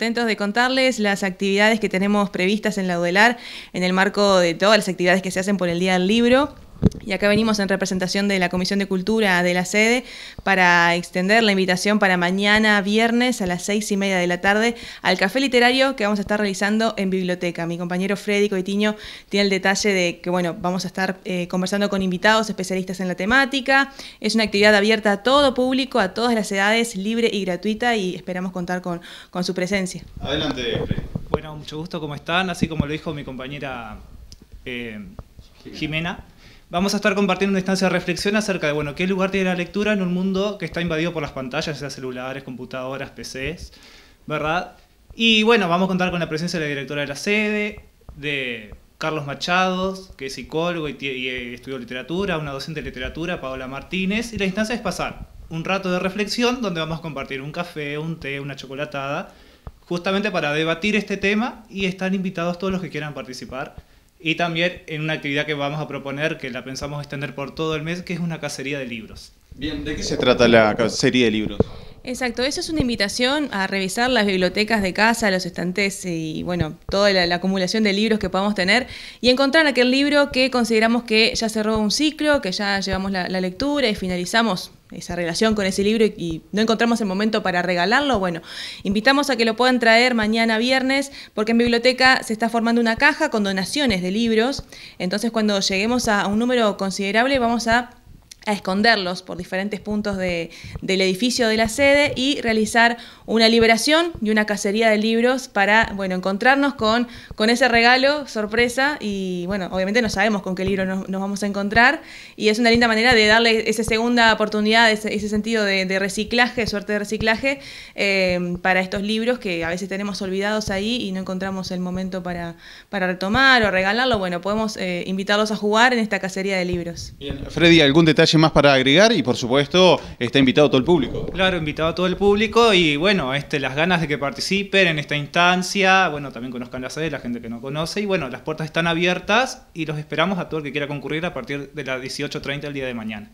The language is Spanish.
contentos de contarles las actividades que tenemos previstas en la UDELAR en el marco de todas las actividades que se hacen por el Día del Libro. Y acá venimos en representación de la Comisión de Cultura de la sede para extender la invitación para mañana viernes a las seis y media de la tarde al café literario que vamos a estar realizando en biblioteca. Mi compañero Freddy Coitiño tiene el detalle de que bueno, vamos a estar eh, conversando con invitados especialistas en la temática. Es una actividad abierta a todo público, a todas las edades, libre y gratuita y esperamos contar con, su presencia. Adelante, Freddy. Bueno, mucho gusto, ¿cómo están? Así como lo dijo mi compañera eh, Jimena. Vamos a estar compartiendo una instancia de reflexión acerca de, bueno, qué lugar tiene la lectura en un mundo que está invadido por las pantallas, sea celulares, computadoras, PCs, ¿verdad? Y bueno, vamos a contar con la presencia de la directora de la sede, de Carlos Machados, que es psicólogo y, y eh, estudió literatura, una docente de literatura, Paola Martínez, y la instancia es pasar un rato de reflexión donde vamos a compartir un café, un té, una chocolatada, justamente para debatir este tema y están invitados todos los que quieran participar y también en una actividad que vamos a proponer, que la pensamos extender por todo el mes, que es una cacería de libros. Bien, ¿de qué se trata la cacería de libros? Exacto, eso es una invitación a revisar las bibliotecas de casa, los estantes y bueno, toda la, acumulación de libros que podamos tener y encontrar aquel libro que consideramos que ya cerró un ciclo, que ya llevamos la, lectura y finalizamos esa relación con ese libro y, no encontramos el momento para regalarlo, bueno, invitamos a que lo puedan traer mañana viernes, porque en biblioteca se está formando una caja con donaciones de libros, entonces cuando lleguemos a un número considerable vamos a a esconderlos por diferentes puntos de, del edificio de la sede y realizar una liberación y una cacería de libros para bueno, encontrarnos con, con ese regalo, sorpresa, y bueno, obviamente no sabemos con qué libro nos, vamos a encontrar, y es una linda manera de darle esa segunda oportunidad, ese, sentido de, reciclaje, suerte de reciclaje, eh, para estos libros que a veces tenemos olvidados ahí y no encontramos el momento para, retomar o regalarlo, bueno, podemos eh, invitarlos a jugar en esta cacería de libros. Freddy, ¿algún detalle? más para agregar y por supuesto está invitado todo el público. Claro, invitado a todo el público y bueno, este, las ganas de que participen en esta instancia, bueno, también conozcan la sede, la gente que no conoce y bueno, las puertas están abiertas y los esperamos a todo el que quiera concurrir a partir de las 18.30 el día de mañana.